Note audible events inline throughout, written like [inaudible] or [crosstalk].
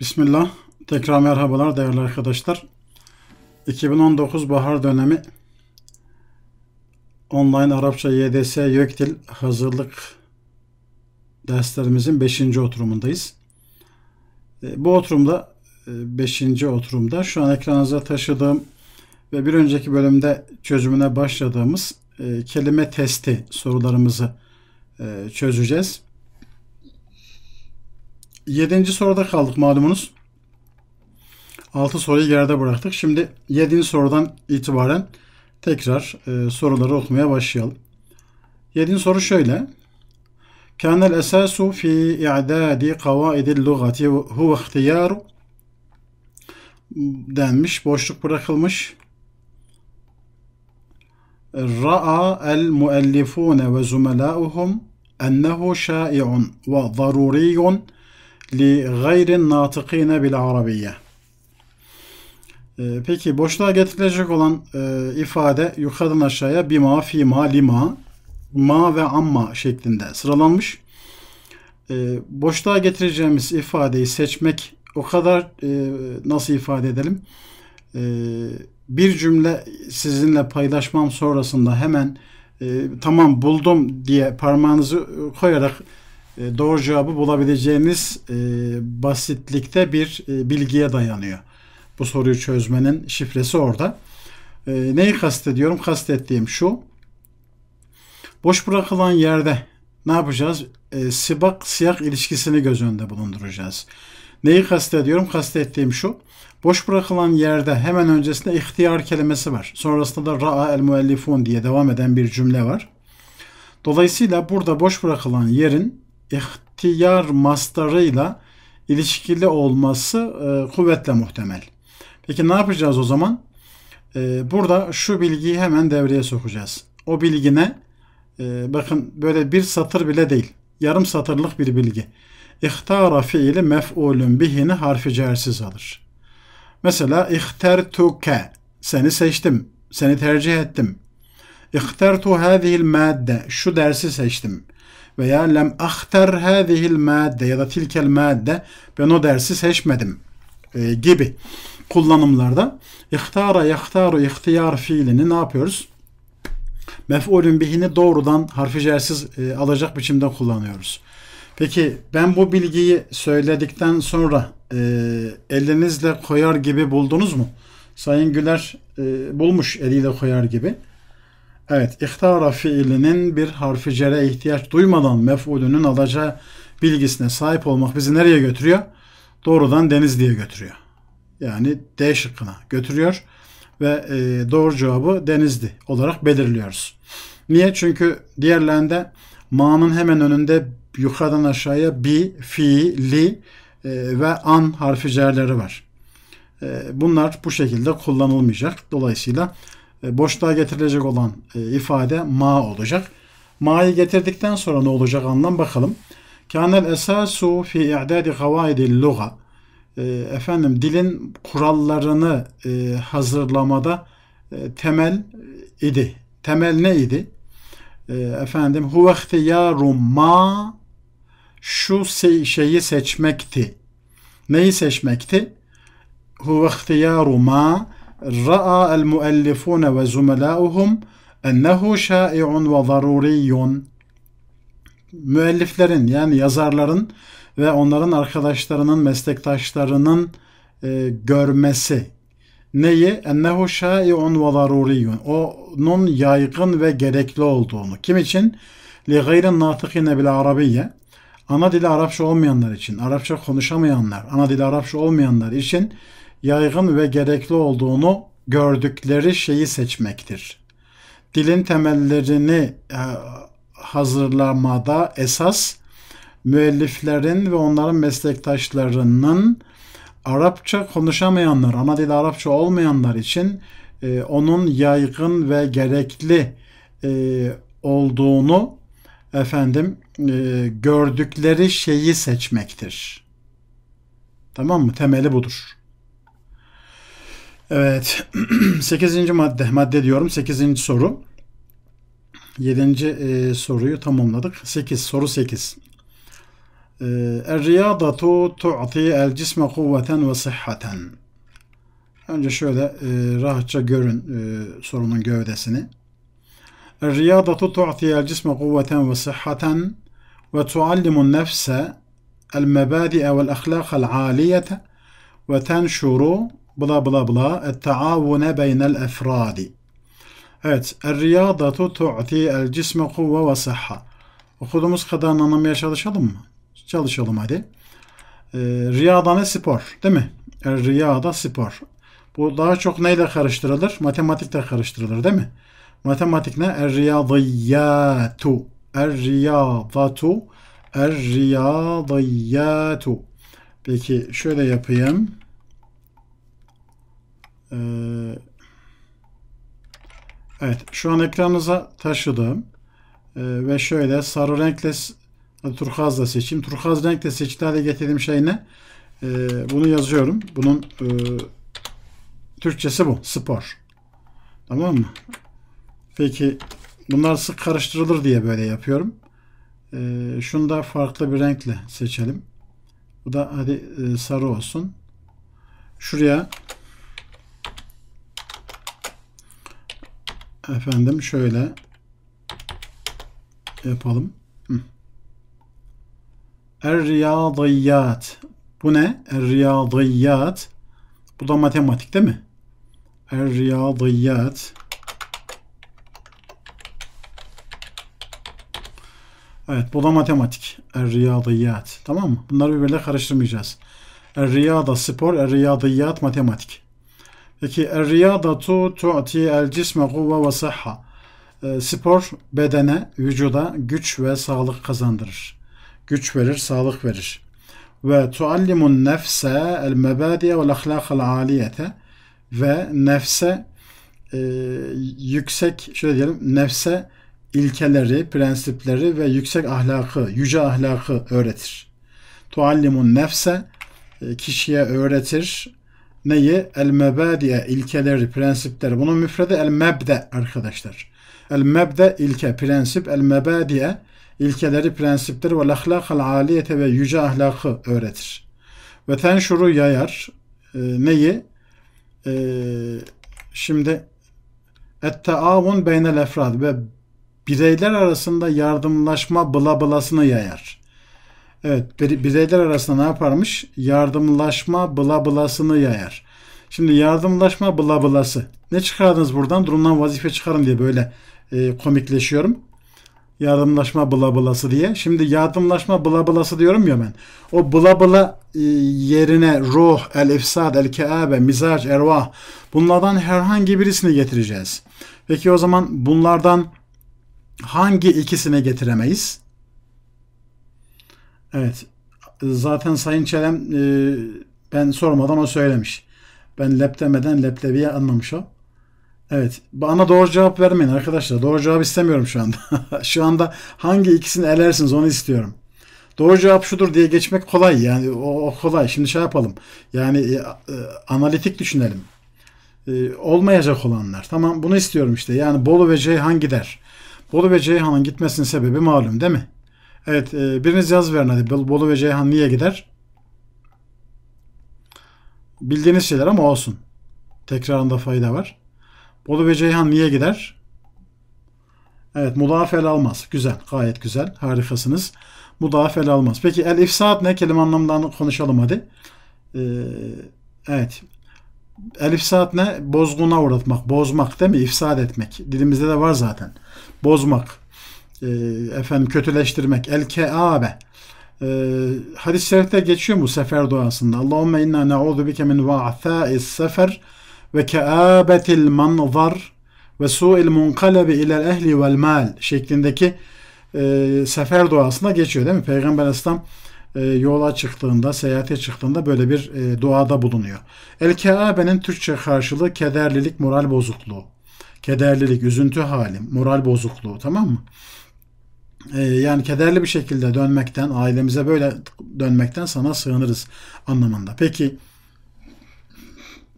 Bismillah. Tekrar merhabalar değerli arkadaşlar. 2019 bahar dönemi online Arapça YDS YÖKDİL hazırlık derslerimizin 5. oturumundayız. E, bu oturumda 5. E, oturumda şu an ekranınıza taşıdığım ve bir önceki bölümde çözümüne başladığımız e, kelime testi sorularımızı çözeceğiz. 7. soruda kaldık malumunuz. 6 soruyu geride bıraktık. Şimdi 7. sorudan itibaren tekrar e, soruları okumaya başlayalım. 7. soru şöyle. "Kanal esasu fi i'dâdi kavâidil lugati huve ihtiyâru denmiş. Boşluk bırakılmış. Ra'a el muellifûne ve zumelâuhum ennehu şâi'un ve zaruriyun li gayrin natıkine bil arabiyye. Ee, peki boşluğa getirilecek olan e, ifade yukarıdan aşağıya bima, fima, lima, ma ve amma şeklinde sıralanmış. E, boşluğa getireceğimiz ifadeyi seçmek o kadar e, nasıl ifade edelim? E, bir cümle sizinle paylaşmam sonrasında hemen e, tamam buldum diye parmağınızı koyarak e, doğru cevabı bulabileceğiniz e, basitlikte bir e, bilgiye dayanıyor. Bu soruyu çözmenin şifresi orada. Neyi kastediyorum? Kastettiğim şu. Boş bırakılan yerde ne yapacağız? Sibak siyak ilişkisini göz önünde bulunduracağız. Neyi kastediyorum? Kastettiğim şu. Boş bırakılan yerde hemen öncesinde ihtiyar kelimesi var. Sonrasında da ra'a el muellifun diye devam eden bir cümle var. Dolayısıyla burada boş bırakılan yerin ihtiyar mastarıyla ilişkili olması e, kuvvetle muhtemel. Peki ne yapacağız o zaman? E, burada şu bilgiyi hemen devreye sokacağız. O bilgi ne? E, bakın böyle bir satır bile değil. Yarım satırlık bir bilgi. İhtara fiili mef'ulün bihini harfi cersiz alır. Mesela ihtertuke seni seçtim, seni tercih ettim. İhtertu hadihil madde şu dersi seçtim veya lem ahter hadihil madde ya da tilkel madde ben o dersi seçmedim e, gibi kullanımlarda ihtara yahtaru ihtiyar fiilini ne yapıyoruz? Mef'ulün bihini doğrudan harfi cersiz e, alacak biçimde kullanıyoruz. Peki ben bu bilgiyi söyledikten sonra e, elinizle koyar gibi buldunuz mu? Sayın Güler e, bulmuş eliyle koyar gibi. Evet, ihtara fiilinin bir harfi cere ihtiyaç duymadan mef'ulünün alaca bilgisine sahip olmak bizi nereye götürüyor? Doğrudan deniz diye götürüyor. Yani D şıkkına götürüyor ve e, doğru cevabı denizdi olarak belirliyoruz. Niye? Çünkü diğerlerinde ma'nın hemen önünde yukarıdan aşağıya bi, fi, li e, ve an harfi cerleri var. E, bunlar bu şekilde kullanılmayacak. Dolayısıyla e, boşluğa getirilecek olan e, ifade ma olacak. Ma'yı getirdikten sonra ne olacak anlam bakalım. Kânel esâsu fi i'dâdi havâidil luga. E, efendim dilin kurallarını hazırlamada temel idi. Temel ne idi? Efendim huve ihtiyaru ma şu şeyi seçmekti. Neyi seçmekti? Huve ihtiyaru ma Raa, رأى ve وزملاؤهم ennehu şai'un ve zaruriyun. Müelliflerin yani yazarların ve onların arkadaşlarının, meslektaşlarının e, görmesi. Neyi? Ennehu şai'un ve zaruriyun. Onun yaygın ve gerekli olduğunu. Kim için? Li gayrin natıkine bil arabiyye. Ana dili Arapça olmayanlar için, Arapça konuşamayanlar, ana dili Arapça olmayanlar için yaygın ve gerekli olduğunu gördükleri şeyi seçmektir. Dilin temellerini e, hazırlamada esas müelliflerin ve onların meslektaşlarının Arapça konuşamayanlar, ana dili Arapça olmayanlar için e, onun yaygın ve gerekli e, olduğunu efendim e, gördükleri şeyi seçmektir. Tamam mı? Temeli budur. Evet. 8. [clears throat] madde. Madde diyorum. 8. soru. 7. E, soruyu tamamladık. 8. Soru 8. E, Er-riyadatu tu'ti el-cisme kuvveten ve sıhhaten. Önce şöyle e, rahatça görün e, sorunun gövdesini. Er-riyadatu tu'ti el-cisme kuvveten ve sıhhaten ve tuallimun nefse el-mebadi'e al âliyete ve tenşuru bla bla bla et-taavune beynel efradi. Evet, er-riyadatu tu'ti el cisme kuvve ve sahha. Okuduğumuz kadarını anlamaya çalışalım mı? Çalışalım hadi. Ee, riyada ne spor değil mi? Er-riyada spor. Bu daha çok neyle karıştırılır? Matematikle karıştırılır değil mi? Matematik ne? Er-riyadiyyatu. Er-riyadatu. Er-riyadiyyatu. Peki şöyle yapayım. Ee, evet şu an ekranınıza taşıdım. Ee, ve şöyle sarı renkle e, turkuazla seçeyim. Turkuaz renkle seçti hale getirdiğim şey ne? Ee, bunu yazıyorum. Bunun e, Türkçesi bu. Spor. Tamam mı? Peki bunlar sık karıştırılır diye böyle yapıyorum. şunu da farklı bir renkle seçelim. Bu da hadi e, sarı olsun. Şuraya efendim şöyle yapalım. Er-Riyadiyat. Bu ne? Er-Riyadiyat. Bu da matematik değil mi? Er-Riyadiyat. Evet bu da matematik. Er-Riyadiyat. Tamam mı? Bunları birbirle karıştırmayacağız. Er-Riyada spor, er-Riyadiyat matematik. Peki riyadatu tu'ti el cisme kuvve ve sihha. Ee, spor bedene, vücuda güç ve sağlık kazandırır. Güç verir, sağlık verir. Ve tuallimun nefse el mebadiye ve ahlakal aliyete ve nefse e, yüksek şöyle diyelim nefse ilkeleri, prensipleri ve yüksek ahlakı, yüce ahlakı öğretir. Tuallimun nefse e, kişiye öğretir neyi? El mebadiye ilkeleri, prensipleri. Bunun müfredi el mebde arkadaşlar. El mebde ilke, prensip. El mebadiye ilkeleri, prensipleri ve ahlakal aliyete ve yüce ahlakı öğretir. Ve tenşuru yayar. E, neyi? E, şimdi et taavun beynel efrad ve bireyler arasında yardımlaşma bıla bılasını yayar. Evet bireyler arasında ne yaparmış? Yardımlaşma blablasını yayar. Şimdi yardımlaşma blablası. Ne çıkardınız buradan? Durumdan vazife çıkarın diye böyle e, komikleşiyorum. Yardımlaşma blablası diye. Şimdi yardımlaşma blablası diyorum ya ben. O blabla e, yerine ruh, el ifsad, el keabe, mizac, ervah bunlardan herhangi birisini getireceğiz. Peki o zaman bunlardan hangi ikisine getiremeyiz? Evet. Zaten Sayın Çelem e, ben sormadan o söylemiş. Ben lep demeden leblebiye anlamış o. Evet. Bana doğru cevap vermeyin arkadaşlar. Doğru cevap istemiyorum şu anda. [laughs] şu anda hangi ikisini elersiniz onu istiyorum. Doğru cevap şudur diye geçmek kolay. Yani o, o kolay. Şimdi şey yapalım. Yani e, e, analitik düşünelim. E, olmayacak olanlar. Tamam bunu istiyorum işte. Yani Bolu ve Ceyhan gider. Bolu ve Ceyhan'ın gitmesinin sebebi malum değil mi? Evet e, biriniz yaz verin hadi. Bolu ve Ceyhan niye gider? Bildiğiniz şeyler ama olsun. Tekrarında fayda var. Bolu ve Ceyhan niye gider? Evet mudaaf almaz. Güzel. Gayet güzel. Harikasınız. Mudaaf almaz. Peki el ifsad ne? Kelime anlamından konuşalım hadi. Ee, evet. El ifsad ne? Bozguna uğratmak. Bozmak değil mi? İfsad etmek. Dilimizde de var zaten. Bozmak. Ee, efendim kötüleştirmek. El keabe. E, ee, hadis-i şerifte geçiyor mu sefer duasında? Allahümme inna ne'udu bike min va'tha'is sefer ve keabetil manzar ve su'il munkalebi ilel ehli vel mal şeklindeki e, sefer duasında geçiyor değil mi? Peygamber Aleyhisselam e, yola çıktığında, seyahate çıktığında böyle bir e, duada bulunuyor. el kabe'nin Türkçe karşılığı kederlilik, moral bozukluğu. Kederlilik, üzüntü hali, moral bozukluğu tamam mı? Ee, yani kederli bir şekilde dönmekten, ailemize böyle dönmekten sana sığınırız anlamında. Peki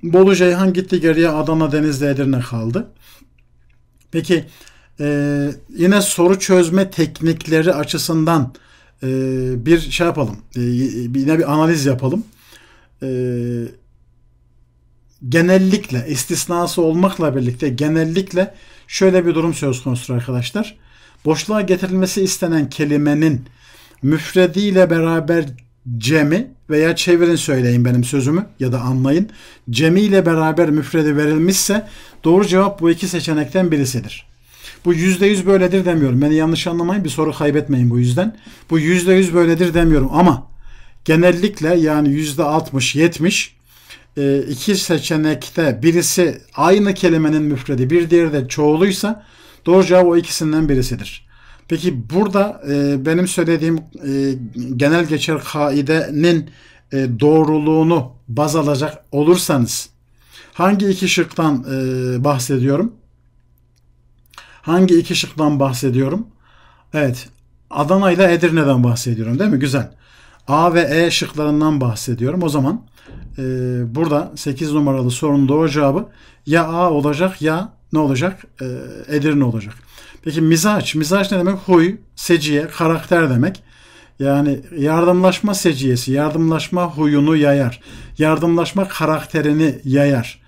Bolu Ceyhan gitti geriye Adana Denizli Edirne kaldı. Peki e, yine soru çözme teknikleri açısından e, bir şey yapalım. E, yine bir analiz yapalım. E, genellikle istisnası olmakla birlikte genellikle şöyle bir durum söz konusu arkadaşlar boşluğa getirilmesi istenen kelimenin müfrediyle beraber cemi veya çevirin söyleyin benim sözümü ya da anlayın. Cemi ile beraber müfredi verilmişse doğru cevap bu iki seçenekten birisidir. Bu yüzde yüz böyledir demiyorum. Beni yanlış anlamayın bir soru kaybetmeyin bu yüzden. Bu yüzde yüz böyledir demiyorum ama genellikle yani yüzde altmış yetmiş e, iki seçenekte birisi aynı kelimenin müfredi bir diğeri de çoğuluysa Doğru cevap o ikisinden birisidir. Peki burada e, benim söylediğim e, genel geçer kaidenin e, doğruluğunu baz alacak olursanız hangi iki şıktan e, bahsediyorum? Hangi iki şıktan bahsediyorum? Evet. Adana ile Edirne'den bahsediyorum değil mi? Güzel. A ve E şıklarından bahsediyorum. O zaman e, burada 8 numaralı sorunun doğru cevabı ya A olacak ya ne olacak? E, Edirne olacak. Peki mizaç. Mizaç ne demek? Huy, seciye, karakter demek. Yani yardımlaşma seciyesi, yardımlaşma huyunu yayar. Yardımlaşma karakterini yayar.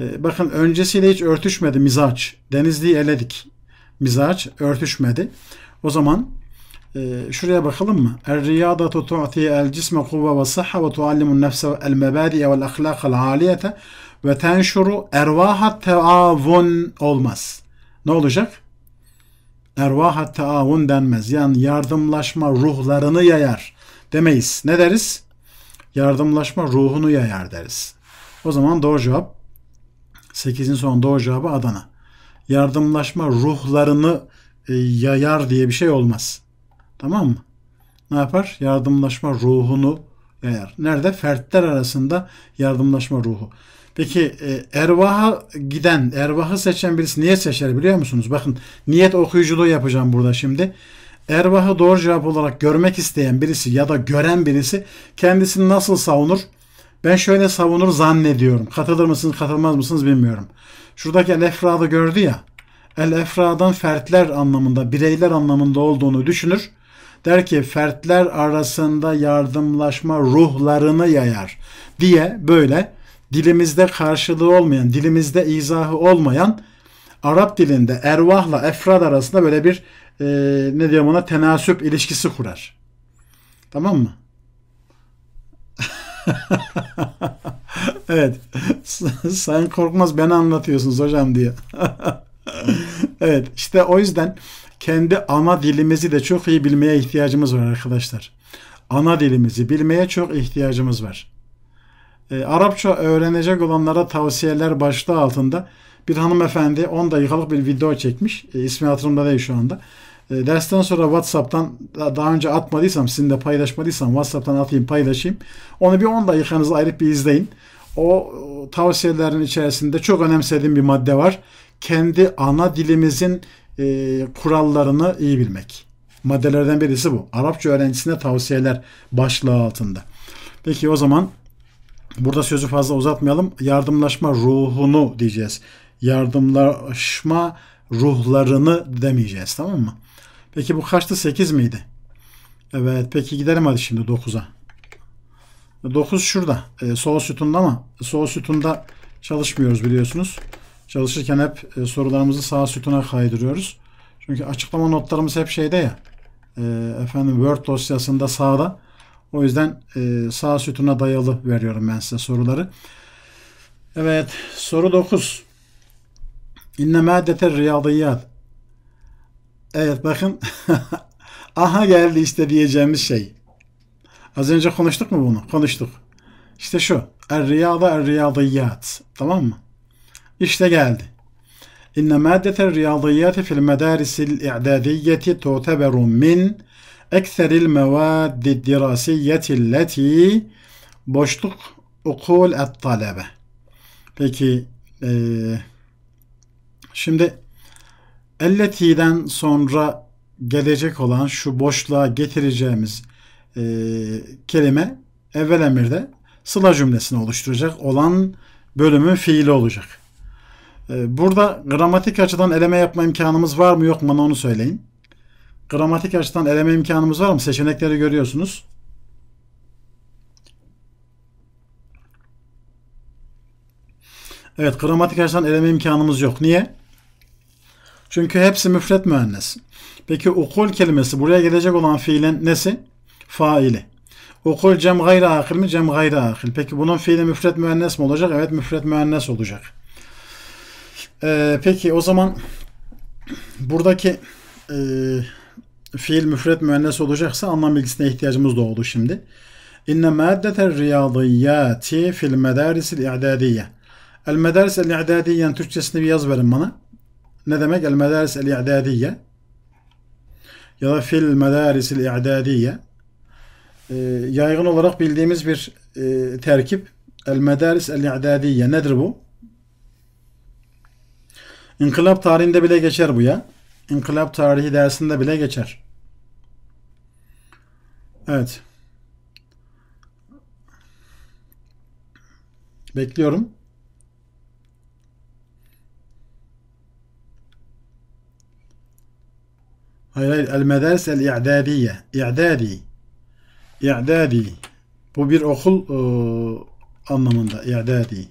Ee, bakın öncesiyle hiç örtüşmedi mizaç. Denizli'yi eledik. Mizaç örtüşmedi. O zaman e, şuraya bakalım mı? Er-riyadatu tu'ti el cisme kuvve ve sıhha ve tuallimun nefse el mebadiye vel ahlâkal aliyete ve tenşuru ervaha teavun olmaz. Ne olacak? Ervaha teavun denmez. Yani yardımlaşma ruhlarını yayar demeyiz. Ne deriz? Yardımlaşma ruhunu yayar deriz. O zaman doğru cevap 8'in son doğru cevabı Adana. Yardımlaşma ruhlarını e, yayar diye bir şey olmaz. Tamam mı? Ne yapar? Yardımlaşma ruhunu yayar. Nerede? Fertler arasında yardımlaşma ruhu. Peki e, ervaha giden, ervahı seçen birisi niye seçer biliyor musunuz? Bakın niyet okuyuculuğu yapacağım burada şimdi. Ervahı doğru cevap olarak görmek isteyen birisi ya da gören birisi kendisini nasıl savunur? Ben şöyle savunur zannediyorum. Katılır mısınız, katılmaz mısınız bilmiyorum. Şuradaki el efradı gördü ya. El efradan fertler anlamında, bireyler anlamında olduğunu düşünür. Der ki fertler arasında yardımlaşma ruhlarını yayar diye böyle dilimizde karşılığı olmayan, dilimizde izahı olmayan Arap dilinde ervahla efrad arasında böyle bir e, ne diyorum ona tenasüp ilişkisi kurar. Tamam mı? [laughs] evet. [laughs] Sayın Korkmaz beni anlatıyorsunuz hocam diye. [laughs] evet işte o yüzden kendi ana dilimizi de çok iyi bilmeye ihtiyacımız var arkadaşlar. Ana dilimizi bilmeye çok ihtiyacımız var. E, Arapça öğrenecek olanlara tavsiyeler başlığı altında bir hanımefendi 10 dakikalık bir video çekmiş. E, ismi hatırımda değil şu anda. E, dersten sonra WhatsApp'tan daha önce atmadıysam, sizinle paylaşmadıysam WhatsApp'tan atayım, paylaşayım. Onu bir 10 dakikanızı ayırıp bir izleyin. O tavsiyelerin içerisinde çok önemsediğim bir madde var. Kendi ana dilimizin e, kurallarını iyi bilmek. Maddelerden birisi bu. Arapça öğrencisine tavsiyeler başlığı altında. Peki o zaman Burada sözü fazla uzatmayalım. Yardımlaşma ruhunu diyeceğiz. Yardımlaşma ruhlarını demeyeceğiz tamam mı? Peki bu kaçtı? 8 miydi? Evet peki gidelim hadi şimdi 9'a. 9 şurada. E, sol sütunda ama sol sütunda çalışmıyoruz biliyorsunuz. Çalışırken hep e, sorularımızı sağ sütuna kaydırıyoruz. Çünkü açıklama notlarımız hep şeyde ya. E, efendim Word dosyasında sağda. O yüzden e, sağ sütuna dayalı veriyorum ben size soruları. Evet soru 9. İnne maddeter riyadiyat. Evet bakın. [laughs] Aha geldi işte diyeceğimiz şey. Az önce konuştuk mu bunu? Konuştuk. İşte şu. Er riyada er riyadiyat. Tamam mı? İşte geldi. İnne maddeter riyadiyat fil medarisil i'dadiyyeti tuteberu min ekseril mevaddi dirasiyyetilleti boşluk okul et talebe. Peki e, şimdi elleti'den sonra gelecek olan şu boşluğa getireceğimiz e, kelime evvel emirde sıla cümlesini oluşturacak olan bölümün fiili olacak. E, burada gramatik açıdan eleme yapma imkanımız var mı yok mu onu söyleyin gramatik açıdan eleme imkanımız var mı? seçenekleri görüyorsunuz. Evet gramatik açıdan eleme imkanımız yok. Niye? Çünkü hepsi müfret müennes. Peki okul kelimesi buraya gelecek olan fiilin nesi? Faili. Okul cem gayri akil mi? Cem gayri akil. Peki bunun fiili müfret müennes mi olacak? Evet müfret müennes olacak. Ee, peki o zaman buradaki e, fiil müfret müennes olacaksa anlam bilgisine ihtiyacımız doğdu şimdi. İnne maddeter riyadiyati fil medarisil i'dadiyye. El medaris el i'dadiyyen Türkçesini bir yaz verin bana. Ne demek el medaris el i'dadiyye? Ya da fil medarisil i'dadiyye. E, yaygın olarak bildiğimiz bir e, terkip. El medaris el i'dadiyye. Nedir bu? İnkılap tarihinde bile geçer bu ya. İnkılap tarihi dersinde bile geçer. Evet. Bekliyorum. Hayır hayır. El medaris el i'dadiye. İ'dadi. İ'dadi. Bu bir okul ıı, anlamında. İ'dadi.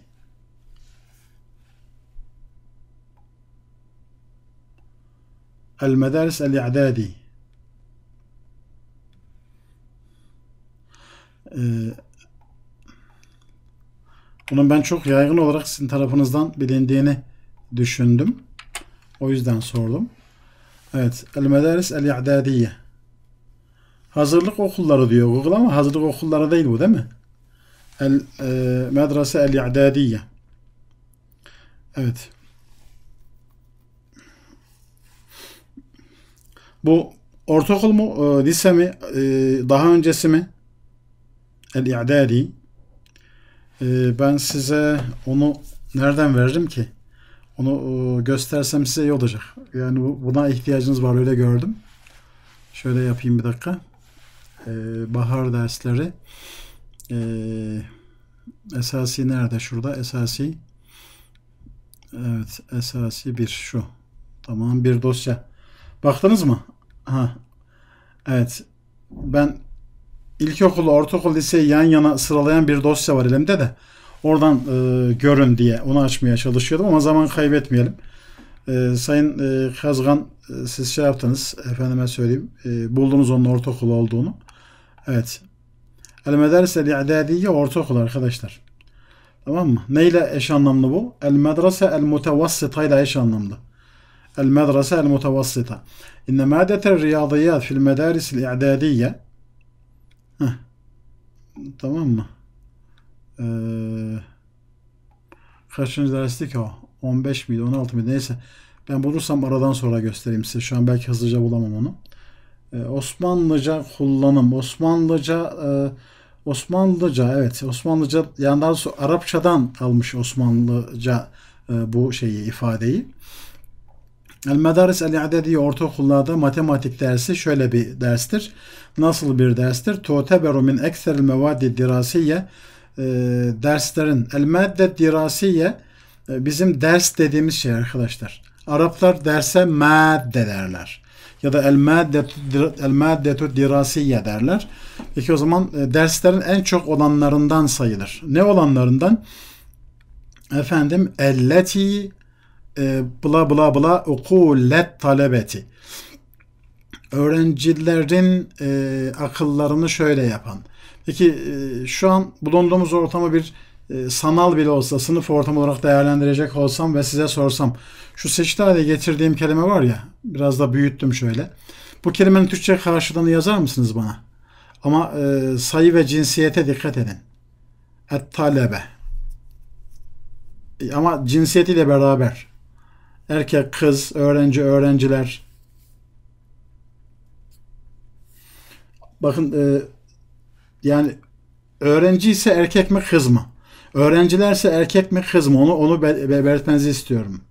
El medaris el i'dadi. Ee, bunun ben çok yaygın olarak sizin tarafınızdan bilindiğini düşündüm. O yüzden sordum. Evet. El medaris el i'dadiye. Hazırlık okulları diyor Google ama hazırlık okulları değil bu değil mi? El e, medrese el i'dadiye. Evet. Bu ortaokul mu, e, lise mi, e, daha öncesi mi? El-İ'dadi ee, ben size onu nereden veririm ki? Onu e, göstersem size iyi olacak. Yani buna ihtiyacınız var öyle gördüm. Şöyle yapayım bir dakika. Ee, bahar dersleri e, esasi nerede? Şurada esasi evet esasi bir şu. Tamam bir dosya. Baktınız mı? Ha. Evet. Ben ilkokul, ortaokul, liseyi yan yana sıralayan bir dosya var elimde de. Oradan e, görün diye onu açmaya çalışıyordum ama zaman kaybetmeyelim. E, Sayın e, Kazgan e, siz şey yaptınız efendime söyleyeyim e, buldunuz onun ortaokul olduğunu. Evet. El medrese li'dadiye ortaokul arkadaşlar. Tamam mı? Neyle eş anlamlı bu? El medrese el mutevassita ile eş anlamlı. El medrese el mutevassita. İnne madeter riyadiyat fil medarisil i'dadiyye Heh. Tamam mı? Ee, kaçıncı dersti ki o? 15 miydi 16 mıydı neyse. Ben bulursam aradan sonra göstereyim size. Şu an belki hızlıca bulamam onu. Ee, Osmanlıca kullanım. Osmanlıca e, Osmanlıca evet Osmanlıca yani daha doğrusu Arapçadan almış Osmanlıca e, bu şeyi ifadeyi. El Medaris El İadediye ortaokullarda matematik dersi şöyle bir derstir nasıl bir derstir? Tuteberu min ekseril mevadi dirasiye e, derslerin el madde dirasiye e, bizim ders dediğimiz şey arkadaşlar. Araplar derse madde derler. Ya da el maddetu, el maddetu dirasiye derler. Peki o zaman e, derslerin en çok olanlarından sayılır. Ne olanlarından? Efendim elleti e, bla bla bla ukullet talebeti öğrencilerin e, akıllarını şöyle yapan. Peki e, şu an bulunduğumuz ortamı bir e, sanal bile olsa sınıf ortamı olarak değerlendirecek olsam ve size sorsam şu seçti hale getirdiğim kelime var ya biraz da büyüttüm şöyle. Bu kelimenin Türkçe karşılığını yazar mısınız bana? Ama e, sayı ve cinsiyete dikkat edin. Et talebe. E, ama cinsiyetiyle beraber. Erkek, kız, öğrenci, öğrenciler, Bakın e, yani öğrenci ise erkek mi kız mı? Öğrencilerse erkek mi kız mı? Onu onu belirtmenizi istiyorum.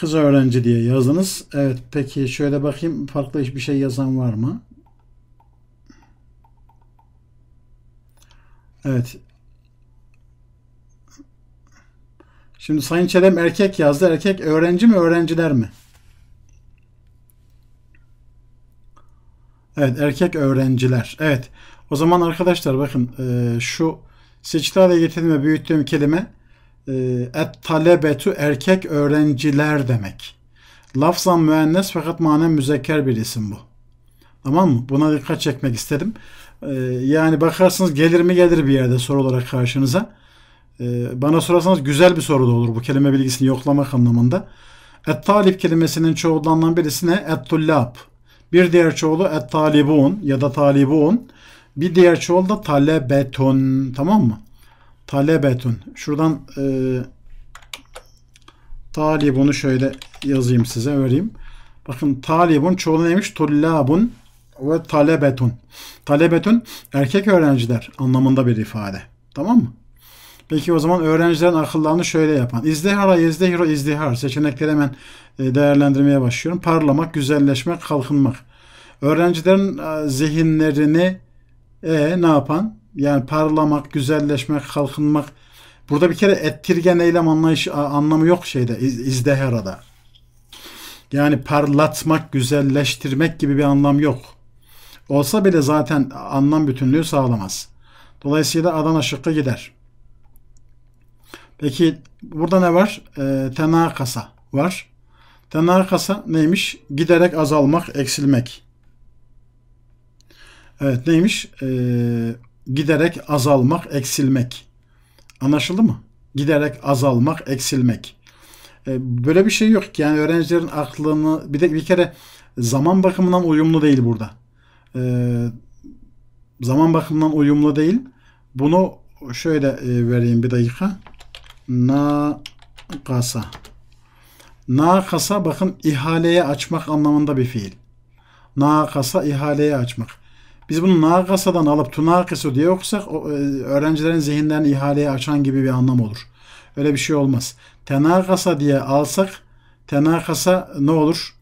Kız öğrenci diye yazınız. Evet peki şöyle bakayım farklı hiçbir şey yazan var mı? Evet. Şimdi Sayın Çelem erkek yazdı. Erkek öğrenci mi öğrenciler mi? Evet erkek öğrenciler. Evet o zaman arkadaşlar bakın e, şu seçtilerle getirdiğim ve büyüttüğüm kelime e, et talebetu erkek öğrenciler demek. Lafzan müennes fakat manen müzekker bir isim bu. Tamam mı? Buna dikkat çekmek istedim. E, yani bakarsınız gelir mi gelir bir yerde soru olarak karşınıza. E, bana sorarsanız güzel bir soru da olur bu kelime bilgisini yoklamak anlamında. Et talip kelimesinin çoğuldan birisine et tullab bir diğer çoğulu et talibun ya da talibun. Bir diğer çoğul da talebetun. Tamam mı? Talebetun. Şuradan e, talibunu şöyle yazayım size vereyim. Bakın talibun çoğulu neymiş? Tullabun ve talebetun. Talebetun erkek öğrenciler anlamında bir ifade. Tamam mı? Peki o zaman öğrencilerin akıllarını şöyle yapan. İzdihara, izdihiro, izdihar. Seçenekleri hemen e, değerlendirmeye başlıyorum. Parlamak, güzelleşmek, kalkınmak. Öğrencilerin e, zihinlerini e, ne yapan? Yani parlamak, güzelleşmek, kalkınmak. Burada bir kere ettirgen eylem anlayış anlamı yok şeyde iz, izdeherada. Yani parlatmak, güzelleştirmek gibi bir anlam yok. Olsa bile zaten anlam bütünlüğü sağlamaz. Dolayısıyla Adana şıkkı gider. Peki burada ne var? E, tenakasa var. Den arkası neymiş? Giderek azalmak, eksilmek. Evet neymiş? Ee, giderek azalmak, eksilmek. Anlaşıldı mı? Giderek azalmak, eksilmek. Ee, böyle bir şey yok ki. Yani öğrencilerin aklını bir de bir kere zaman bakımından uyumlu değil burada. Ee, zaman bakımından uyumlu değil. Bunu şöyle e, vereyim bir dakika. kasa. Nakasa bakın ihaleye açmak anlamında bir fiil. Nakasa ihaleye açmak. Biz bunu nakasadan alıp tunakisu diye okusak e, öğrencilerin zihinlerini ihaleye açan gibi bir anlam olur. Öyle bir şey olmaz. Tenakasa diye alsak tenakasa ne olur?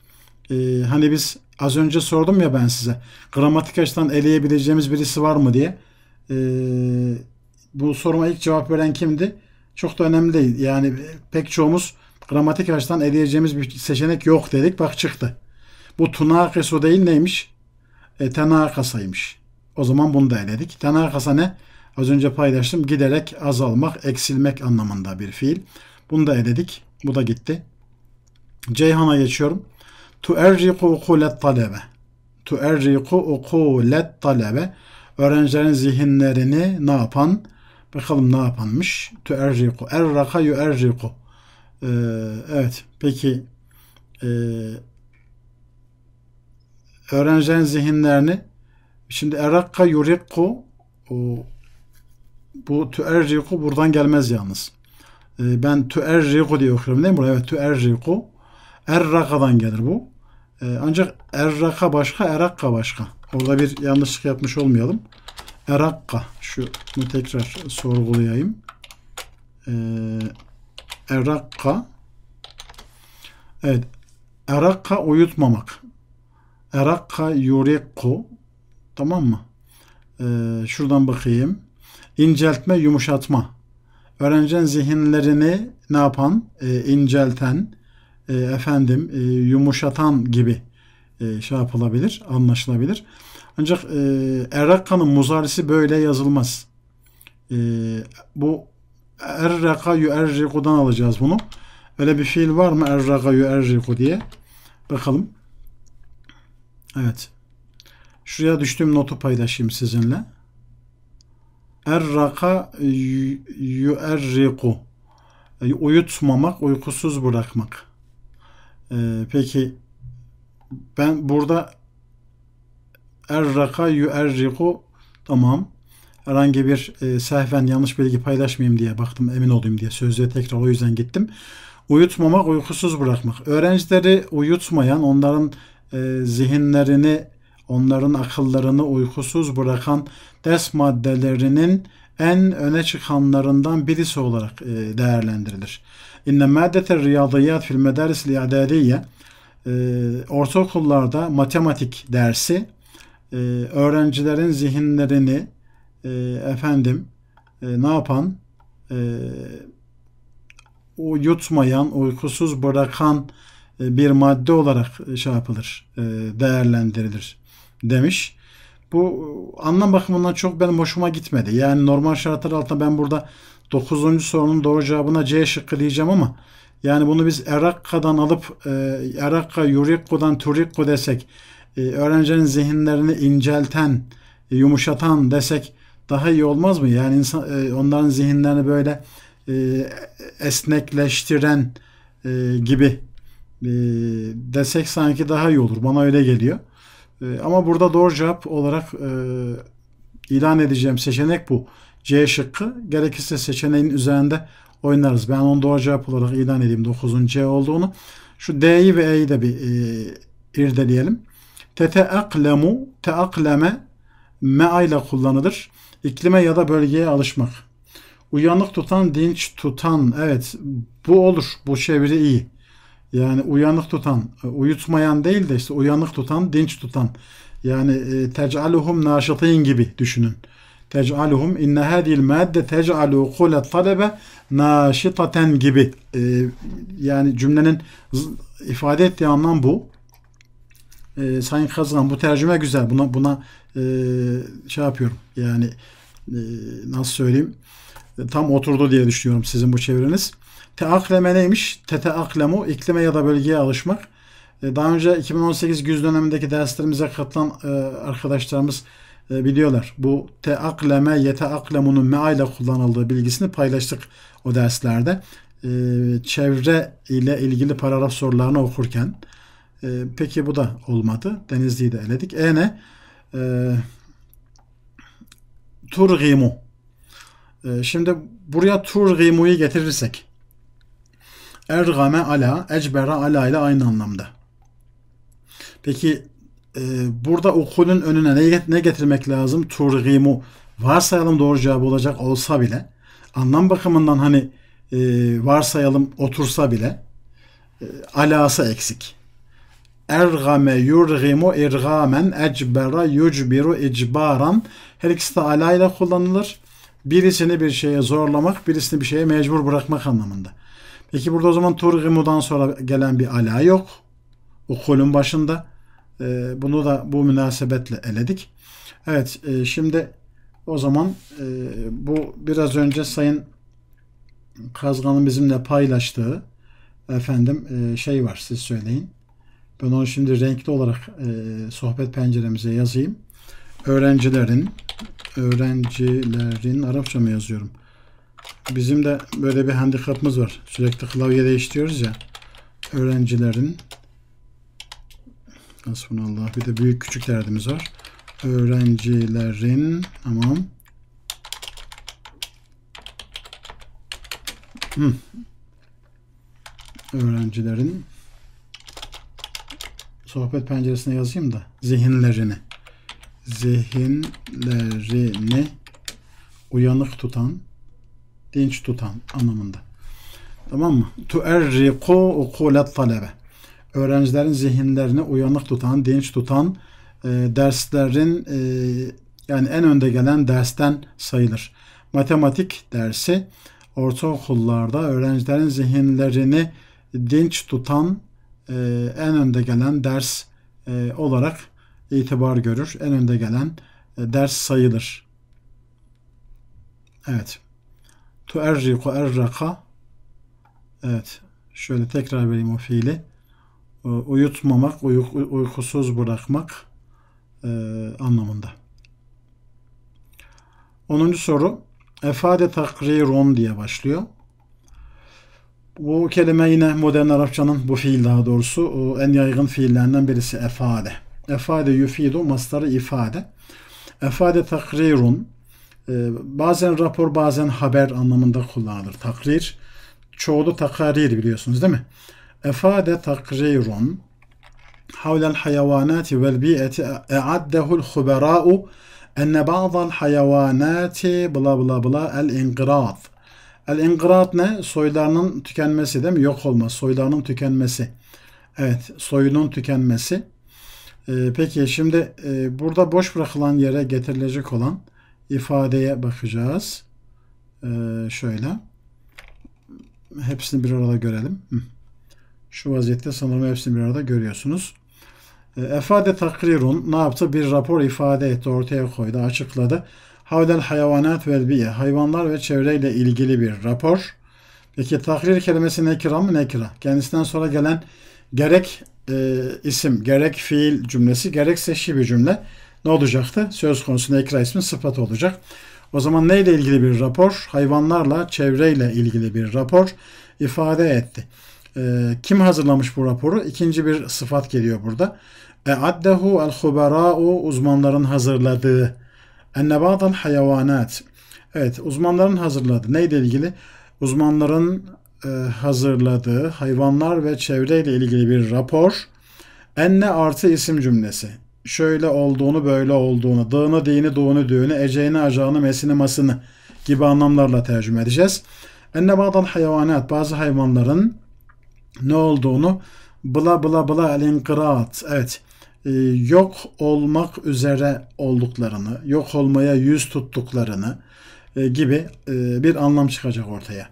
Ee, hani biz az önce sordum ya ben size. Gramatik açıdan eleyebileceğimiz birisi var mı diye. Ee, bu soruma ilk cevap veren kimdi? Çok da önemli değil. Yani pek çoğumuz gramatik açıdan eleyeceğimiz bir seçenek yok dedik. Bak çıktı. Bu tunakasu değil neymiş? E, tenakasaymış. O zaman bunu da eledik. Tenakasa ne? Az önce paylaştım. Giderek azalmak, eksilmek anlamında bir fiil. Bunu da eledik. Bu da gitti. Ceyhan'a geçiyorum. Tuerriku ukulet talebe. Tuerriku ukulet talebe. Öğrencilerin zihinlerini ne yapan? Bakalım ne yapanmış? Tuerriku. Erraka yuerriku. Ee, evet. Peki e, ee, öğrencilerin zihinlerini şimdi erakka yurikku o, bu tüerriku buradan gelmez yalnız. Ee, ben tüerriku diye okuyorum değil mi? Burada? Evet tüerriku. Erraka'dan gelir bu. Ee, ancak erraka başka, erakka başka. Orada bir yanlışlık yapmış olmayalım. Erakka. Şunu tekrar sorgulayayım. Eee erakka evet erakka uyutmamak erakka yurekku tamam mı? Ee, şuradan bakayım. İnceltme, yumuşatma. Öğrencinin zihinlerini ne yapan? E, incelten, e, efendim e, yumuşatan gibi e, şey yapılabilir, anlaşılabilir. Ancak e, Errakka'nın muzarisi böyle yazılmaz. E, bu erreka yuerrikudan alacağız bunu. Öyle bir fiil var mı erreka yuerriku diye. Bakalım. Evet. Şuraya düştüğüm notu paylaşayım sizinle. Erraka yuerriku. E, uyutmamak, uykusuz bırakmak. Ee, peki ben burada erraka yuerriku tamam herhangi bir e, sehven yanlış bilgi paylaşmayayım diye baktım emin olayım diye sözlüğe tekrar o yüzden gittim. Uyutmamak, uykusuz bırakmak. Öğrencileri uyutmayan, onların e, zihinlerini, onların akıllarını uykusuz bırakan ders maddelerinin en öne çıkanlarından birisi olarak e, değerlendirilir. İnne maddete riyadiyat fil medaris li'adadiyye ortaokullarda matematik dersi e, öğrencilerin zihinlerini e, efendim e, ne yapan e, o yutmayan, uykusuz bırakan e, bir madde olarak e, şey yapılır, e, değerlendirilir demiş. Bu anlam bakımından çok benim hoşuma gitmedi. Yani normal şartlar altında ben burada 9. sorunun doğru cevabına C şıkkı diyeceğim ama yani bunu biz Erakka'dan alıp e, Erakka, Yurikko'dan Turikko desek, e, öğrencilerin zihinlerini incelten, e, yumuşatan desek daha iyi olmaz mı? Yani insan, e, onların zihinlerini böyle e, esnekleştiren e, gibi e, desek sanki daha iyi olur. Bana öyle geliyor. E, ama burada doğru cevap olarak e, ilan edeceğim seçenek bu. C şıkkı. Gerekirse seçeneğin üzerinde oynarız. Ben onu doğru cevap olarak ilan edeyim 9'un C olduğunu. Şu D'yi ve E'yi de bir e, irdeleyelim. Teteaklemu, teakleme, me ile kullanılır. Iklime ya da bölgeye alışmak. Uyanık tutan, dinç tutan. Evet bu olur. Bu çeviri iyi. Yani uyanık tutan, uyutmayan değil de işte uyanık tutan, dinç tutan. Yani e, tec'aluhum naşitin gibi düşünün. Tec'aluhum inne hadil madde tec'alu kule talebe naşitaten gibi. E, yani cümlenin ifade ettiği anlam bu. E, Sayın Kazgan bu tercüme güzel. Buna buna ee, şey yapıyorum. Yani e, nasıl söyleyeyim? tam oturdu diye düşünüyorum sizin bu çeviriniz. Teakleme neymiş? Teteaklemu iklime ya da bölgeye alışmak. E, daha önce 2018 güz dönemindeki derslerimize katılan e, arkadaşlarımız biliyorlar. Bu teakleme, yeteaklemunun mea ile kullanıldığı bilgisini paylaştık o derslerde. çevre ile ilgili paragraf sorularını okurken. peki bu da olmadı. Denizli'yi de eledik. E ne? e, ee, turgimu. E, ee, şimdi buraya turgimu'yu getirirsek ergame ala, ecbera ala ile aynı anlamda. Peki e, burada okulun önüne ne, ne getirmek lazım? Turgimu. Varsayalım doğru cevabı olacak olsa bile anlam bakımından hani e, varsayalım otursa bile e, alası eksik. Ergame yurgimu irgamen, ecbera yucbiru icbaran. Her ikisi de alayla kullanılır. Birisini bir şeye zorlamak, birisini bir şeye mecbur bırakmak anlamında. Peki burada o zaman turgimudan sonra gelen bir ala yok. Ukulun başında. Ee, bunu da bu münasebetle eledik. Evet e, şimdi o zaman e, bu biraz önce Sayın Kazgan'ın bizimle paylaştığı efendim e, şey var siz söyleyin. Ben onu şimdi renkli olarak e, sohbet penceremize yazayım. Öğrencilerin, öğrencilerin Arapça mı yazıyorum? Bizim de böyle bir handikapımız var. Sürekli klavye değiştiriyoruz ya. Öğrencilerin Allah Bir de büyük küçük derdimiz var. Öğrencilerin tamam. Hmm. Öğrencilerin sohbet penceresine yazayım da zihinlerini zihinlerini uyanık tutan dinç tutan anlamında. Tamam mı? Tuerriku ukulet talebe. Öğrencilerin zihinlerini uyanık tutan, dinç tutan e, derslerin e, yani en önde gelen dersten sayılır. Matematik dersi ortaokullarda öğrencilerin zihinlerini dinç tutan e, en önde gelen ders e, olarak itibar görür. En önde gelen e, ders sayılır. Evet. Tuerriku erraka Evet. Şöyle tekrar vereyim o fiili. Uyutmamak, uyuk, uykusuz bırakmak anlamında. 10. soru Efade takrirun diye başlıyor. Bu kelime yine modern Arapçanın bu fiil daha doğrusu en yaygın fiillerinden birisi efade. Efade yufidu mastarı ifade. Efade takrirun e, bazen rapor bazen haber anlamında kullanılır. Takrir çoğulu takarir biliyorsunuz değil mi? Efade takrirun havlel hayavanati vel bi'eti e'addehul hubera'u enne ba'dal hayavanati bla bla bla el inqirat El ingrat ne? Soylarının tükenmesi değil mi? Yok olması. Soylarının tükenmesi. Evet. Soyunun tükenmesi. Ee, peki şimdi e, burada boş bırakılan yere getirilecek olan ifadeye bakacağız. Ee, şöyle. Hepsini bir arada görelim. Şu vaziyette sanırım hepsini bir arada görüyorsunuz. Ee, efade takrirun ne yaptı? Bir rapor ifade etti, ortaya koydu, açıkladı. Havdel Hayvanat ve Biye Hayvanlar ve Çevreyle ilgili bir rapor. Peki takrir kelimesi nekira mı? Nekira. Kendisinden sonra gelen gerek e, isim, gerek fiil cümlesi, gerekse şi bir cümle ne olacaktı? Söz konusu nekira ismi sıfat olacak. O zaman neyle ilgili bir rapor? Hayvanlarla, çevreyle ilgili bir rapor ifade etti. E, kim hazırlamış bu raporu? İkinci bir sıfat geliyor burada. E addehu el hubera'u uzmanların hazırladığı Ennebatal hayvanat. Evet uzmanların hazırladığı neyle ilgili? Uzmanların e, hazırladığı hayvanlar ve çevreyle ilgili bir rapor. Enne artı isim cümlesi. Şöyle olduğunu böyle olduğunu, dığını dini doğunu düğünü, eceğini acağını mesini masını gibi anlamlarla tercüme edeceğiz. Enne badal hayvanat bazı hayvanların ne olduğunu bla bla bla elinkırat. Evet e, yok olmak üzere olduklarını, yok olmaya yüz tuttuklarını e, gibi e, bir anlam çıkacak ortaya.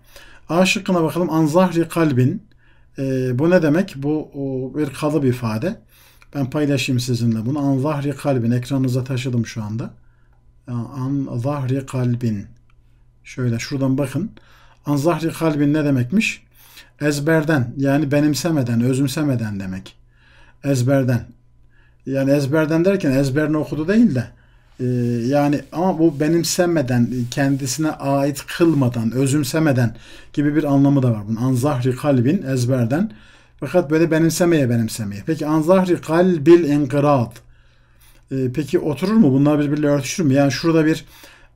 A şıkkına bakalım. An zahri kalbin. Bu ne demek? Bu bir kalıp ifade. Ben paylaşayım sizinle bunu. An zahri kalbin. Ekranınıza taşıdım şu anda. An zahri kalbin. Şöyle şuradan bakın. An zahri kalbin ne demekmiş? Ezberden yani benimsemeden, özümsemeden demek. Ezberden yani ezberden derken ezberini okudu değil de e, yani ama bu benimsenmeden kendisine ait kılmadan özümsemeden gibi bir anlamı da var bunun. Anzahri kalbin ezberden fakat böyle benimsemeye benimsemeye. Peki anzahri kalbil inkırat. E, peki oturur mu? Bunlar birbiriyle örtüşür mü? Yani şurada bir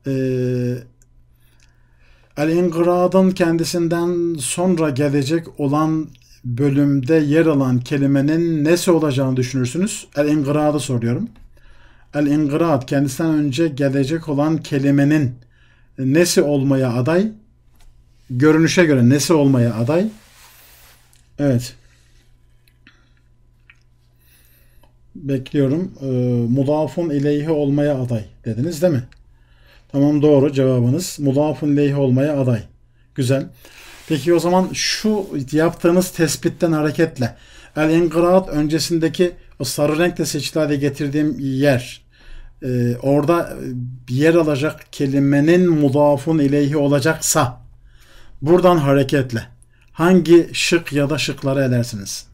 e, El inkıradın kendisinden sonra gelecek olan bölümde yer alan kelimenin nesi olacağını düşünürsünüz? El ingıradı soruyorum. El ingırat kendisinden önce gelecek olan kelimenin nesi olmaya aday? Görünüşe göre nesi olmaya aday? Evet. Bekliyorum. E, mudafun ileyhi olmaya aday dediniz değil mi? Tamam doğru cevabınız. Mudafun ileyhi olmaya aday. Güzel. Peki o zaman şu yaptığınız tespitten hareketle El İnqiraat öncesindeki o sarı renkle seçili hale getirdiğim yer e, orada yer alacak kelimenin mudafun ileyhi olacaksa buradan hareketle hangi şık ya da şıkları edersiniz?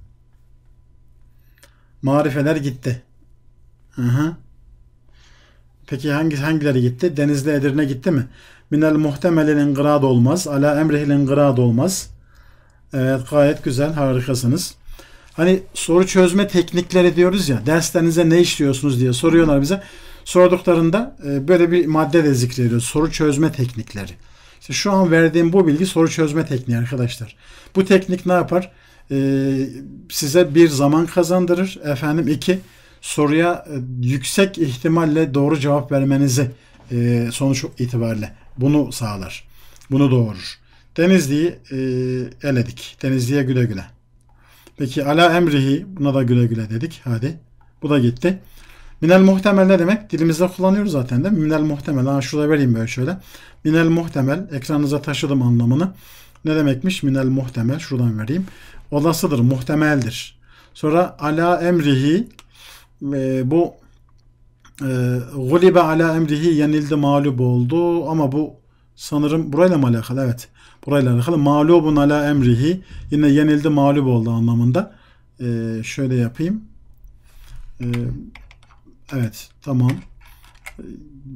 Marifeler gitti. Hı hı. Peki hangi hangileri gitti? Denizli Edirne gitti mi? minel muhtemelin ingirad olmaz. Ala emrihil ingirad olmaz. Evet gayet güzel harikasınız. Hani soru çözme teknikleri diyoruz ya derslerinize ne işliyorsunuz diye soruyorlar bize. Sorduklarında e, böyle bir madde de zikrediyoruz. Soru çözme teknikleri. İşte şu an verdiğim bu bilgi soru çözme tekniği arkadaşlar. Bu teknik ne yapar? Ee, size bir zaman kazandırır. Efendim iki soruya e, yüksek ihtimalle doğru cevap vermenizi e, sonuç itibariyle bunu sağlar. Bunu doğurur. Denizli'yi e, eledik. Denizli'ye güle güle. Peki ala emrihi buna da güle güle dedik. Hadi. Bu da gitti. Minel muhtemel ne demek? Dilimizde kullanıyoruz zaten de. mi? Minel muhtemel. Ha, şurada vereyim böyle şöyle. Minel muhtemel. Ekranınıza taşıdım anlamını. Ne demekmiş? Minel muhtemel. Şuradan vereyim. Olasıdır. Muhtemeldir. Sonra ala emrihi e, bu ee, Gulibe ala emrihi yenildi mağlup oldu ama bu sanırım burayla mı alakalı evet burayla alakalı mağlubun ala emrihi yine yenildi mağlup oldu anlamında ee, şöyle yapayım ee, evet tamam ee,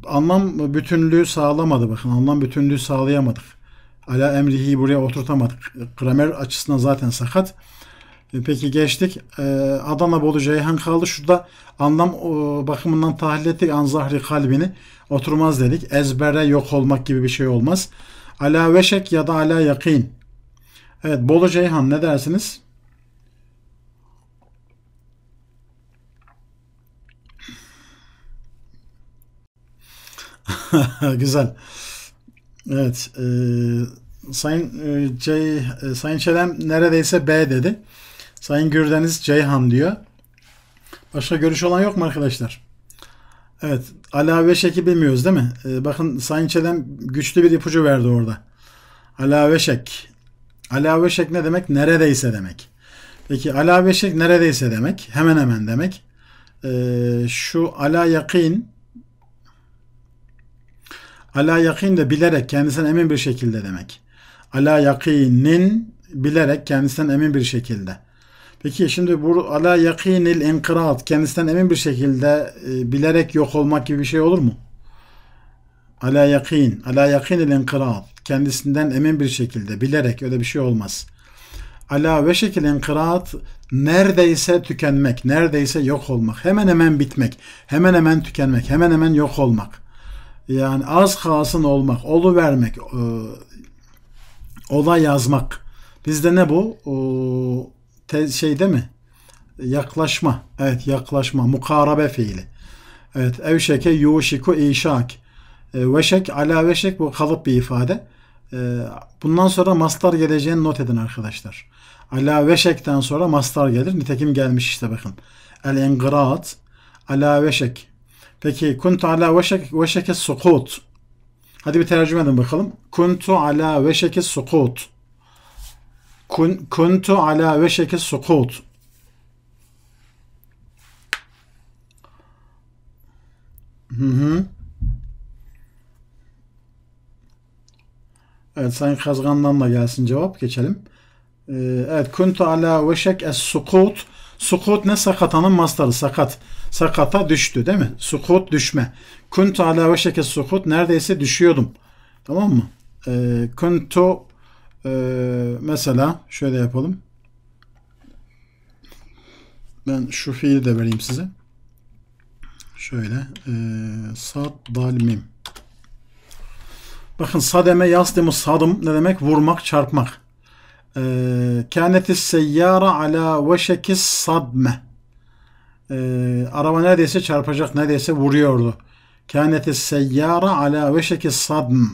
anlam bütünlüğü sağlamadı bakın anlam bütünlüğü sağlayamadık ala emrihi buraya oturtamadık gramer açısından zaten sakat Peki geçtik. Ee, Adana Bolu Ceyhan kaldı. Şurada anlam bakımından tahlil ettik. Anzahri kalbini oturmaz dedik. Ezbere yok olmak gibi bir şey olmaz. Ala veşek ya da ala yakin. Evet Bolu Ceyhan ne dersiniz? [laughs] Güzel. Evet. E, Sayın e, C, e, Sayın Çelem neredeyse B dedi. Sayın Gürdeniz Ceyhan diyor. Başka görüş olan yok mu arkadaşlar? Evet. Ala ve Şek'i bilmiyoruz değil mi? Ee, bakın Sayın Çelen güçlü bir ipucu verdi orada. Ala ve Şek. Ala ve Şek ne demek? Neredeyse demek. Peki ala ve Şek neredeyse demek. Hemen hemen demek. Ee, şu ala yakin ala yakin de bilerek kendisinden emin bir şekilde demek. Ala yakinin bilerek kendisinden emin bir şekilde. Peki şimdi bu ala yakinil inkirat kendisinden emin bir şekilde e, bilerek yok olmak gibi bir şey olur mu? Ala yakin, ala yakinil inkirat kendisinden emin bir şekilde bilerek öyle bir şey olmaz. Ala ve şekil inkirat neredeyse tükenmek, neredeyse yok olmak, hemen hemen bitmek, hemen hemen tükenmek, hemen hemen yok olmak. Yani az kalsın olmak, olu vermek, e, ola yazmak. Bizde ne bu? E, te, şey değil mi? Yaklaşma. Evet yaklaşma. Mukarabe fiili. Evet evşeke yuşiku işak. E, veşek ala veşek bu kalıp bir ifade. E, bundan sonra mastar geleceğini not edin arkadaşlar. Ala veşekten sonra mastar gelir. Nitekim gelmiş işte bakın. El engrat ala veşek. Peki kuntu ala veşek veşeke sukut. Hadi bir tercüme edin bakalım. Kuntu ala veşeke sukut. Kun, kuntu ala veşeke sukut. Hı hı. Evet Sayın Kazgan'dan da gelsin cevap. Geçelim. Ee, evet. Kuntu ala veşek es sukut. Sukut ne? Sakatanın mastarı. Sakat. Sakata düştü değil mi? Sukut düşme. Kuntu ala veşek es sukut. Neredeyse düşüyordum. Tamam mı? Ee, kuntu ee, mesela şöyle yapalım. Ben şu fiili de vereyim size. Şöyle. E, sad mim. Bakın sademe yasdemu sadım ne demek? Vurmak, çarpmak. E, ee, Kânetis seyyara ala veşekis sadme. E, araba neredeyse çarpacak, neredeyse vuruyordu. Kâneti seyyara ala veşekis sadm.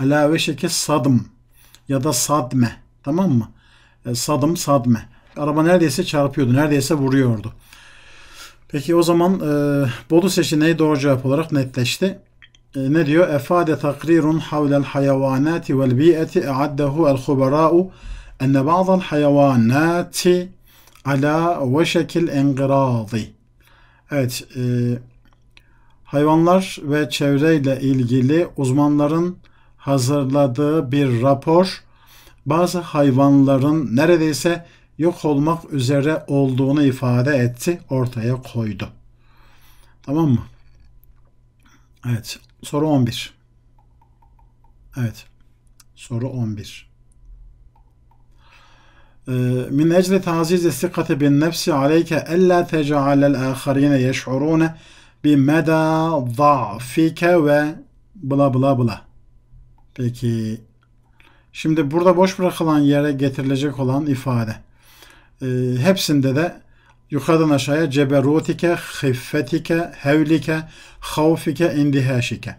Ala veşekis sadm ya da sadme. Tamam mı? E, sadım sadme. Araba neredeyse çarpıyordu. Neredeyse vuruyordu. Peki o zaman e, Bolu seçeneği doğru cevap olarak netleşti. E, ne diyor? Efade takrirun havlel hayavanati vel bi'eti e'addehu el hubera'u enne ba'dal hayavanati ala ve şekil engiradi. Evet. E, hayvanlar ve çevreyle ilgili uzmanların hazırladığı bir rapor bazı hayvanların neredeyse yok olmak üzere olduğunu ifade etti, ortaya koydu. Tamam mı? Evet. Soru 11. Evet. Soru 11. Ee, Min ecli taziz sikati bin nefsi aleyke ella tecaalel âkharine yeş'urûne bi meda za'fike ve bla bla bla. Peki. Şimdi burada boş bırakılan yere getirilecek olan ifade. E, hepsinde de yukarıdan aşağıya ceberutike, hiffetike, hevlike, havfike, indiheşike.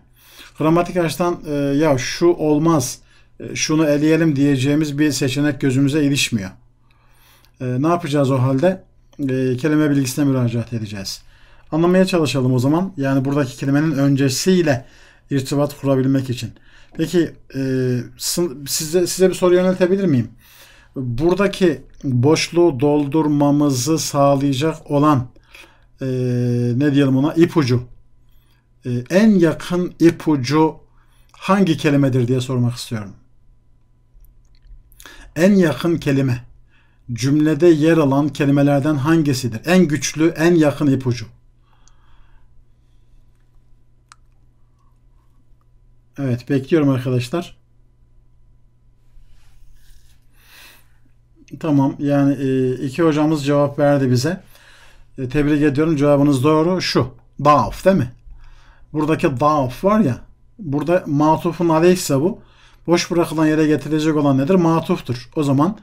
Gramatik açıdan e, ya şu olmaz, e, şunu eleyelim diyeceğimiz bir seçenek gözümüze ilişmiyor. E, ne yapacağız o halde? E, kelime bilgisine müracaat edeceğiz. Anlamaya çalışalım o zaman. Yani buradaki kelimenin öncesiyle irtibat kurabilmek için. Peki e, size size bir soru yöneltebilir miyim? Buradaki boşluğu doldurmamızı sağlayacak olan e, ne diyelim ona ipucu. E, en yakın ipucu hangi kelimedir diye sormak istiyorum. En yakın kelime cümlede yer alan kelimelerden hangisidir? En güçlü, en yakın ipucu. Evet bekliyorum arkadaşlar. Tamam yani e, iki hocamız cevap verdi bize. E, tebrik ediyorum cevabınız doğru şu. Daaf değil mi? Buradaki daaf var ya. Burada matufun aleyhse bu. Boş bırakılan yere getirecek olan nedir? Matuftur. O zaman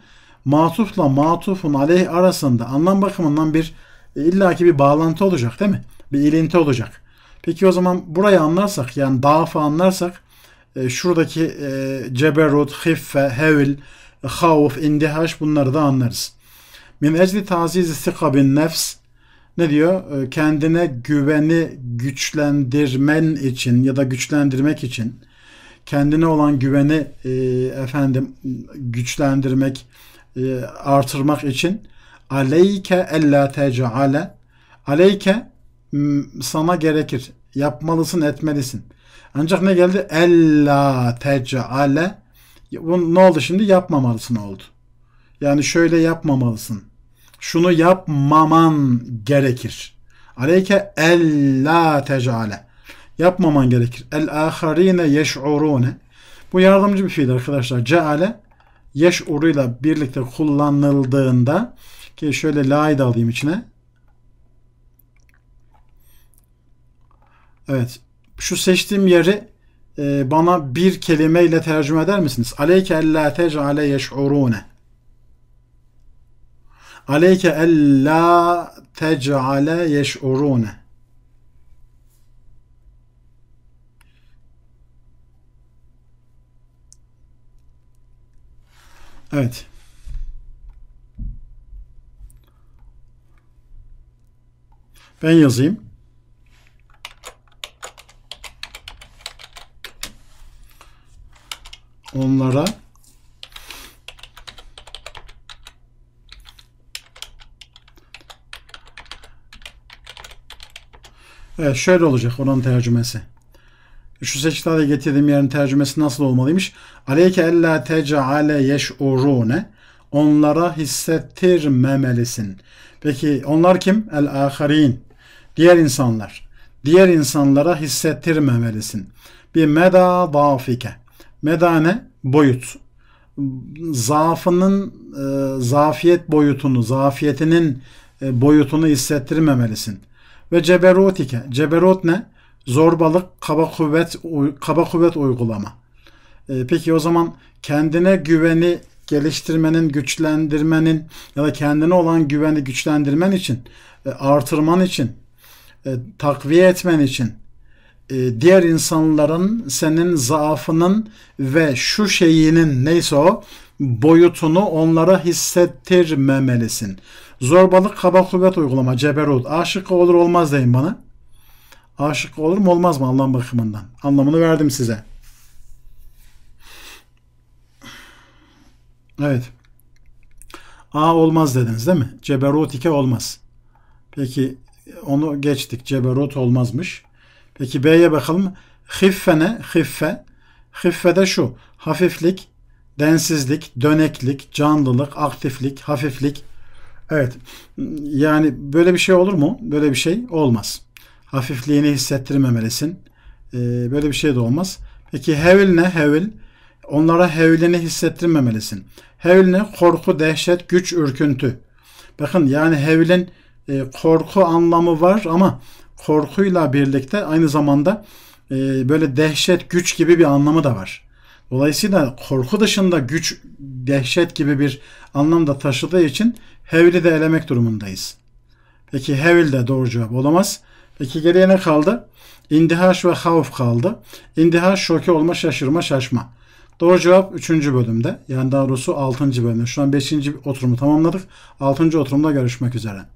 matufla matufun aleyh arasında anlam bakımından bir e, illaki bir bağlantı olacak değil mi? Bir ilinti olacak. Peki o zaman burayı anlarsak yani daafı anlarsak e, şuradaki e, ceberut, hiffe, hevil, havf, indihaş bunları da anlarız. Min ecli taziz sikabin nefs ne diyor? E, kendine güveni güçlendirmen için ya da güçlendirmek için kendine olan güveni e, efendim güçlendirmek, e, artırmak için aleyke ella tecale aleyke sana gerekir. Yapmalısın, etmelisin. Ancak ne geldi? Ella Bu Ne oldu şimdi? Yapmamalısın oldu. Yani şöyle yapmamalısın. Şunu yapmaman gerekir. Aleyke ella tecaale. Yapmaman gerekir. El aharine yeş'urune. Bu yardımcı bir fiil arkadaşlar. Ceale yeş'uruyla birlikte kullanıldığında ki şöyle la'yı da alayım içine. Evet şu seçtiğim yeri e, bana bir kelimeyle tercüme eder misiniz? Aleyke ellâ tec'ale yeş'urûne. Aleyke ellâ tec'ale yeş'urûne. Evet. Ben yazayım. Evet şöyle olacak onun tercümesi. Şu seçtiğe getirdiğim yerin tercümesi nasıl olmalıymış? Aleyke ella tecaale yeş'urune. Onlara hissettirmemelisin. Peki onlar kim? El aharin. Diğer insanlar. Diğer insanlara hissettirmemelisin. Bir meda dafike. Medane boyut. Zafının, e, zafiyet boyutunu, zafiyetinin e, boyutunu hissettirmemelisin. Ve ceberotike. Ceberot ne? Zorbalık, kaba kuvvet, kaba kuvvet uygulama. E, peki o zaman kendine güveni geliştirmenin, güçlendirmenin ya da kendine olan güveni güçlendirmen için, e, artırman için, e, takviye etmen için e, diğer insanların senin zaafının ve şu şeyinin neyse o boyutunu onlara hissettirmemelisin. Zorbalık, kaba kuvvet uygulama, ceberut. Aşık olur olmaz deyin bana. Aşık olur mu olmaz mı Allah'ın bakımından? Anlamını verdim size. Evet. A olmaz dediniz değil mi? Ceberut 2 olmaz. Peki onu geçtik. Ceberut olmazmış. Peki B'ye bakalım. Hiffe ne? hiffe. Hiffe de şu. Hafiflik, densizlik, döneklik, canlılık, aktiflik, hafiflik. Evet. Yani böyle bir şey olur mu? Böyle bir şey olmaz. Hafifliğini hissettirmemelisin. Ee, böyle bir şey de olmaz. Peki hevil ne? Hevil. Onlara hevlini hissettirmemelisin. Hevil ne? Korku, dehşet, güç, ürküntü. Bakın yani hevlin e, korku anlamı var ama korkuyla birlikte aynı zamanda e, böyle dehşet, güç gibi bir anlamı da var. Dolayısıyla korku dışında güç, dehşet gibi bir anlamda taşıdığı için Hevil'i de elemek durumundayız. Peki Hevil de doğru cevap olamaz. Peki geriye ne kaldı? İndihaş ve havf kaldı. İndihaş şoke olma, şaşırma, şaşma. Doğru cevap 3. bölümde. Yani daha doğrusu 6. bölümde. Şu an 5. oturumu tamamladık. 6. oturumda görüşmek üzere.